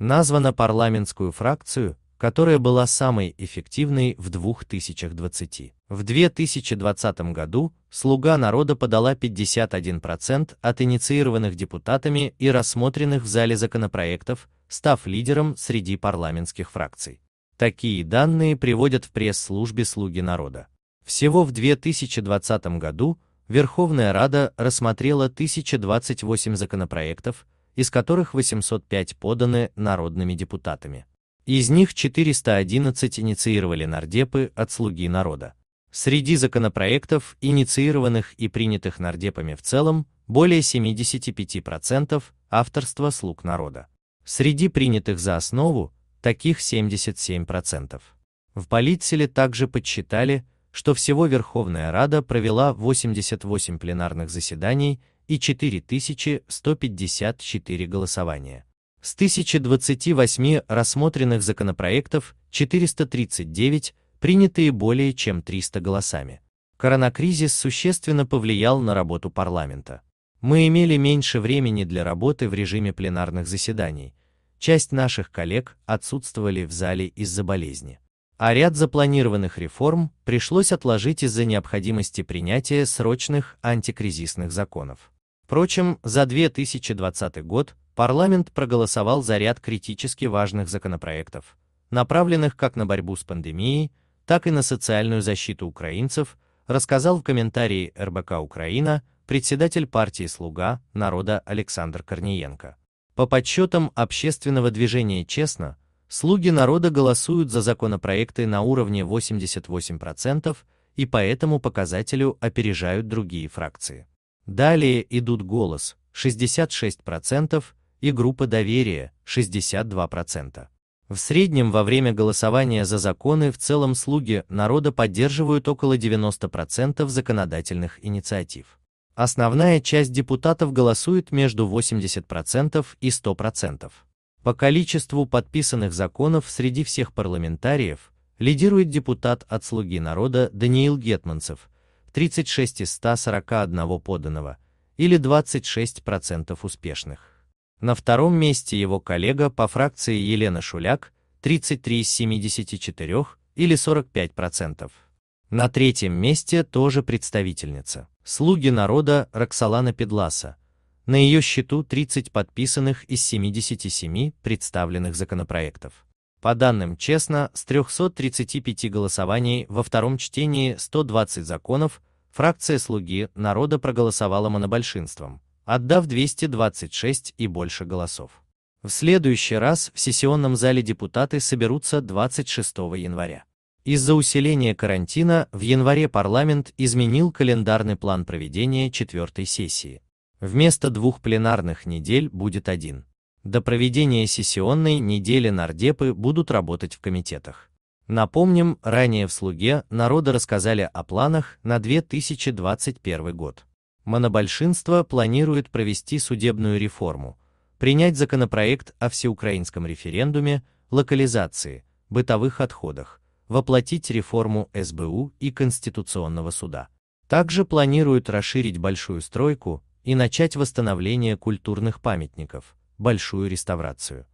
названа парламентскую фракцию, которая была самой эффективной в 2020. В 2020 году «Слуга народа» подала 51% от инициированных депутатами и рассмотренных в зале законопроектов, став лидером среди парламентских фракций. Такие данные приводят в пресс-службе «Слуги народа». Всего в 2020 году Верховная Рада рассмотрела 1028 законопроектов, из которых 805 поданы народными депутатами. Из них 411 инициировали нардепы от «Слуги народа». Среди законопроектов, инициированных и принятых нардепами в целом, более 75% авторства «Слуг народа». Среди принятых за основу, таких 77%. В Политселе также подсчитали, что всего Верховная Рада провела 88 пленарных заседаний и 4154 голосования. С 1028 рассмотренных законопроектов 439 принятые более чем 300 голосами. Коронакризис существенно повлиял на работу парламента. Мы имели меньше времени для работы в режиме пленарных заседаний. Часть наших коллег отсутствовали в зале из-за болезни. А ряд запланированных реформ пришлось отложить из-за необходимости принятия срочных антикризисных законов. Впрочем, за 2020 год парламент проголосовал за ряд критически важных законопроектов, направленных как на борьбу с пандемией, так и на социальную защиту украинцев, рассказал в комментарии РБК «Украина» председатель партии «Слуга» народа Александр Корниенко. По подсчетам общественного движения «Честно», «Слуги народа» голосуют за законопроекты на уровне 88% и по этому показателю опережают другие фракции. Далее идут голос 66% и группа доверия 62%. В среднем во время голосования за законы в целом слуги народа поддерживают около 90% законодательных инициатив. Основная часть депутатов голосует между 80% и 100%. По количеству подписанных законов среди всех парламентариев лидирует депутат от «Слуги народа» Даниил Гетманцев – 36 из 141 поданного, или 26% успешных. На втором месте его коллега по фракции Елена Шуляк, 33 из 74, или 45%. На третьем месте тоже представительница. «Слуги народа» Роксолана Педласа. На ее счету 30 подписанных из 77 представленных законопроектов. По данным честно, с 335 голосований во втором чтении 120 законов фракция «Слуги народа» проголосовала монобольшинством, отдав 226 и больше голосов. В следующий раз в сессионном зале депутаты соберутся 26 января. Из-за усиления карантина в январе парламент изменил календарный план проведения четвертой сессии. Вместо двух пленарных недель будет один. До проведения сессионной недели нардепы будут работать в комитетах. Напомним, ранее в «Слуге» народа рассказали о планах на 2021 год. Монобольшинство планирует провести судебную реформу, принять законопроект о всеукраинском референдуме, локализации, бытовых отходах, воплотить реформу СБУ и Конституционного суда. Также планируют расширить большую стройку и начать восстановление культурных памятников – большую реставрацию.